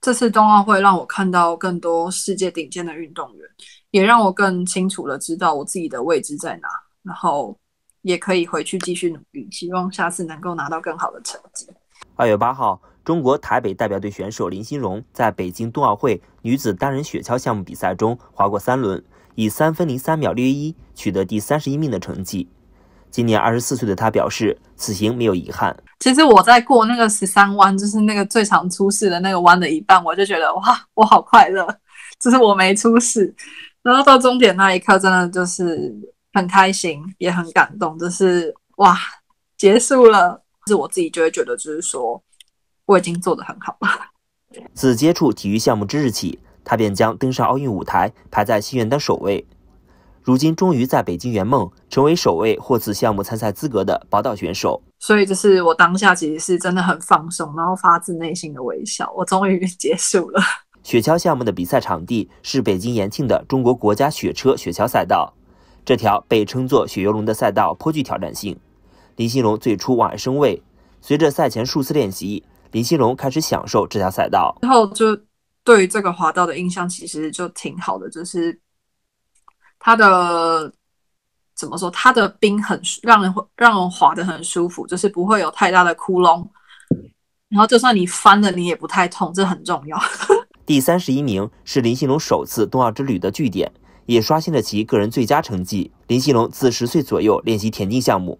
这次冬奥会让我看到更多世界顶尖的运动员，也让我更清楚的知道我自己的位置在哪，然后也可以回去继续努力，希望下次能够拿到更好的成绩。二月八号，中国台北代表队选手林心荣在北京冬奥会女子单人雪橇项目比赛中滑过三轮，以三分零三秒六一取得第三十一名的成绩。今年二十四岁的他，表示此行没有遗憾。其实我在过那个十三弯，就是那个最常出事的那个弯的一半，我就觉得哇，我好快乐，就是我没出事。然后到终点那一刻，真的就是很开心，也很感动，就是哇，结束了。是，我自己就会觉得，就是说，我已经做得很好了。自接触体育项目之日起，他便将登上奥运舞台排在心愿的首位。如今终于在北京圆梦，成为首位获此项目参赛资格的宝岛选手。所以，这是我当下其实是真的很放松，然后发自内心的微笑。我终于结束了雪橇项目的比赛。场地是北京延庆的中国国家雪车雪橇赛道，这条被称作“雪游龙”的赛道颇具挑战性。林兴荣最初望而生畏，随着赛前数次练习，林兴荣开始享受这条赛道。之后就对这个滑道的印象其实就挺好的，就是。它的怎么说？它的冰很让人让人滑的很舒服，就是不会有太大的窟窿。然后，就算你翻了，你也不太痛，这很重要。第三十一名是林心龙首次冬奥之旅的据点，也刷新了其个人最佳成绩。林心龙自十岁左右练习田径项目，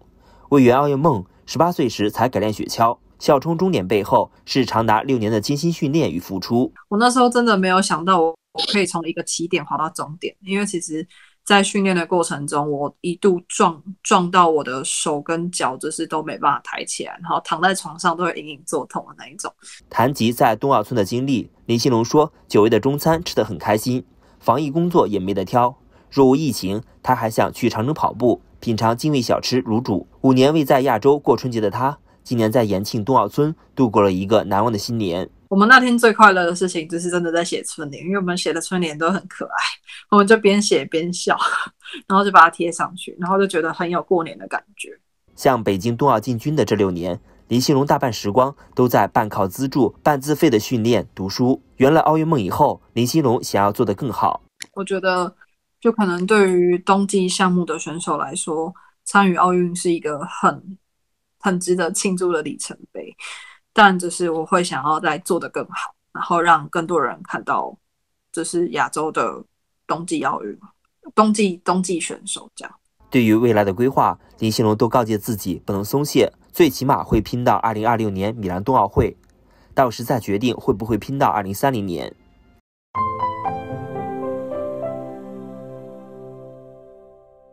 为圆奥运梦，十八岁时才改练雪橇。笑冲终点背后是长达六年的精心训练与付出。我那时候真的没有想到，我我可以从一个起点滑到终点，因为其实。在训练的过程中，我一度撞撞到我的手跟脚，就是都没办法抬起来，然后躺在床上都会隐隐作痛的那一种。谈及在冬奥村的经历，林兴龙说，久违的中餐吃得很开心，防疫工作也没得挑。若无疫情，他还想去长城跑步，品尝精味小吃卤煮。五年未在亚洲过春节的他，今年在延庆冬奥村度过了一个难忘的新年。我们那天最快乐的事情就是真的在写春联，因为我们写的春联都很可爱，我们就边写边笑，然后就把它贴上去，然后就觉得很有过年的感觉。像北京冬奥进军的这六年，林心龙大半时光都在半靠资助、半自费的训练读书。圆了奥运梦以后，林心龙想要做得更好。我觉得，就可能对于冬季项目的选手来说，参与奥运是一个很很值得庆祝的里程碑。但只是我会想要再做的更好，然后让更多人看到，这是亚洲的冬季奥运，冬季冬季选手这样。对于未来的规划，林心龙都告诫自己不能松懈，最起码会拼到二零二六年米兰冬奥会，到时再决定会不会拼到二零三零年。